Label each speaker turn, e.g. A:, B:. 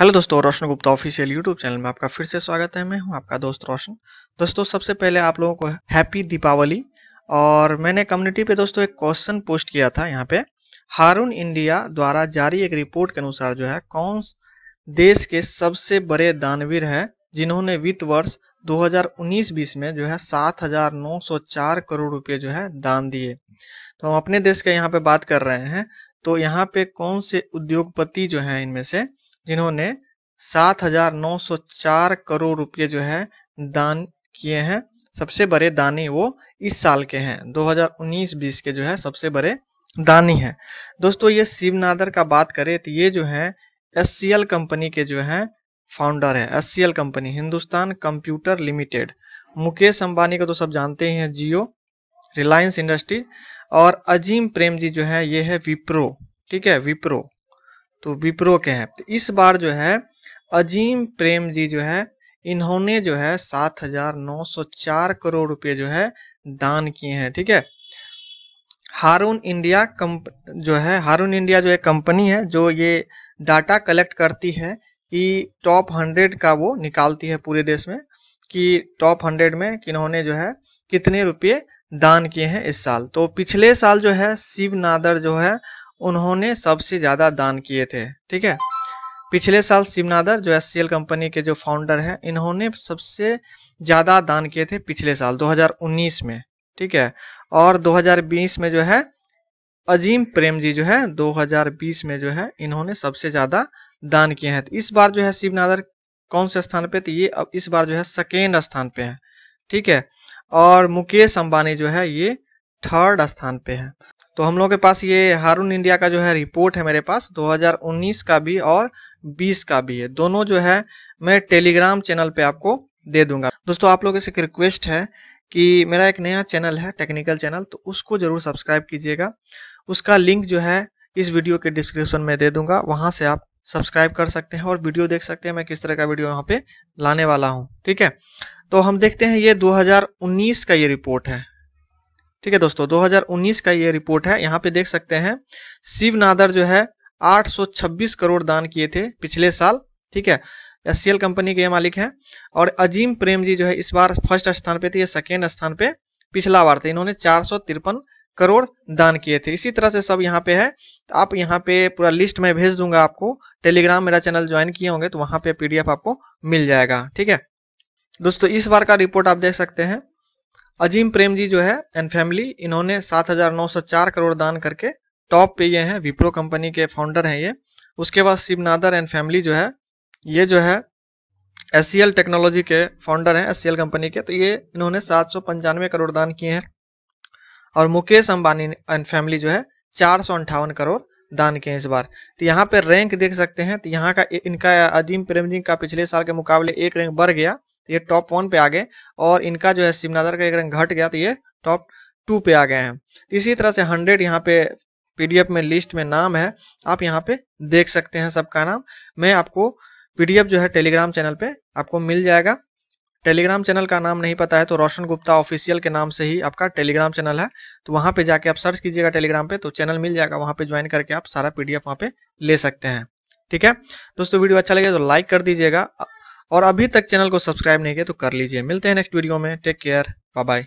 A: hello दोस्तों Roshan Gupta official YouTube channel में आपका फिर से स्वागत है मैं हूं आपका दोस्त रोशन दोस्तों सबसे पहले आप लोगों को हैप्पी दीपावली और मैंने कम्युनिटी पे दोस्तों एक क्वेश्चन पोस्ट किया था यहाँ पे हारून इंडिया द्वारा जारी एक रिपोर्ट के अनुसार जो है कौन देश के सबसे बड़े दानवीर है जिन्होंने वित्त वर्ष दो हजार में जो है सात करोड़ रुपये जो है दान दिए तो हम अपने देश के यहाँ पे बात कर रहे हैं तो यहाँ पे कौन से उद्योगपति जो है इनमें से जिन्होंने 7,904 करोड़ रुपये जो है दान किए हैं सबसे बड़े दानी वो इस साल के हैं 2019-20 के जो है सबसे बड़े दानी हैं दोस्तों ये शिवनादर का बात करें तो ये जो है एस कंपनी के जो है फाउंडर है एस company Hindustan computer limited Mukesh Ambani को तो सब जानते ही हैं जियो रिलायंस इंडस्ट्रीज और अजीम प्रेम जी जो है ये है विप्रो ठीक है विप्रो तो विप्रो के हैं तो इस बार जो है अजीम प्रेम जी जो है इन्होंने जो है सात हजार नौ सौ चार करोड़ रुपए जो है दान किए हैं ठीक है हारून इंडिया कंप जो है हारून इंडिया जो है कंपनी है जो ये डाटा कलेक्ट करती है कि टॉप हंड्रेड का वो निकालती है पूरे देश में कि टॉप हंड्रेड में किन्होंने जो है कितने रुपये दान किए हैं इस साल तो पिछले साल जो है शिव नादर जो है उन्होंने सबसे ज्यादा दान किए थे ठीक है पिछले साल शिवनादर जो एस कंपनी के जो फाउंडर हैं इन्होंने सबसे ज्यादा दान किए थे पिछले साल 2019 में ठीक है और 2020 में जो है अजीम प्रेम जी जो है 2020 में जो है इन्होंने सबसे ज्यादा दान किए हैं इस बार जो है शिवनादर कौन से स्थान पे तो ये अब इस बार जो है सेकेंड स्थान पे है ठीक है और मुकेश अंबानी जो है ये थर्ड स्थान पे है तो हम लोग के पास ये हारून इंडिया का जो है रिपोर्ट है मेरे पास 2019 का भी और 20 का भी है दोनों जो है मैं टेलीग्राम चैनल पे आपको दे दूंगा दोस्तों आप लोगों से एक रिक्वेस्ट है कि मेरा एक नया चैनल है टेक्निकल चैनल तो उसको जरूर सब्सक्राइब कीजिएगा उसका लिंक जो है इस वीडियो के डिस्क्रिप्शन में दे दूंगा वहां से आप सब्सक्राइब कर सकते हैं और वीडियो देख सकते हैं मैं किस तरह का वीडियो यहाँ पे लाने वाला हूँ ठीक है तो हम देखते हैं ये 2019 का ये रिपोर्ट है ठीक है दोस्तों 2019 का ये रिपोर्ट है यहाँ पे देख सकते हैं शिव नादर जो है 826 करोड़ दान किए थे पिछले साल ठीक है एस कंपनी के ये मालिक हैं और अजीम प्रेम जी जो है इस बार फर्स्ट स्थान पे थे या सेकेंड स्थान पे पिछला बार थे इन्होंने चार करोड़ दान किए थे इसी तरह से सब यहाँ पे है तो आप यहाँ पे पूरा लिस्ट में भेज दूंगा आपको टेलीग्राम मेरा चैनल ज्वाइन किए होंगे तो वहां पे पीडीएफ आपको मिल जाएगा ठीक है दोस्तों इस बार का रिपोर्ट आप देख सकते हैं अजीम प्रेम जी जो है एंड फैमिली इन्होंने 7,904 करोड़ दान करके टॉप पे ये हैं विप्रो कंपनी के फाउंडर हैं ये उसके बाद शिवनादर एंड फैमिली जो है ये जो है एस टेक्नोलॉजी के फाउंडर हैं एस कंपनी के तो ये इन्होंने सात करोड़ दान किए हैं और मुकेश अंबानी एंड फैमिली जो है चार करोड़ दान किए इस बार तो यहाँ पे रैंक देख सकते हैं तो यहाँ का इनका अजीम प्रेम जी का पिछले साल के मुकाबले एक रैंक बढ़ गया तो ये टॉप वन पे आ गए और इनका जो है सिमनादर का एक रंग घट गया तो ये टॉप टू पे आ गए हैं तो इसी तरह से हंड्रेड यहाँ पे पीडीएफ में लिस्ट में नाम है आप यहाँ पे देख सकते हैं सबका नाम मैं आपको पीडीएफ जो है टेलीग्राम चैनल पे आपको मिल जाएगा टेलीग्राम चैनल का नाम नहीं पता है तो रोशन गुप्ता ऑफिशियल के नाम से ही आपका टेलीग्राम चैनल है तो वहां पे जाके आप सर्च कीजिएगा टेलीग्राम पे तो चैनल मिल जाएगा वहां पे ज्वाइन करके आप सारा पीडीएफ वहां पे ले सकते हैं ठीक है दोस्तों वीडियो अच्छा लगे तो लाइक कर दीजिएगा और अभी तक चैनल को सब्सक्राइब नहीं किया तो कर लीजिए मिलते हैं नेक्स्ट वीडियो में टेक केयर बाय बाय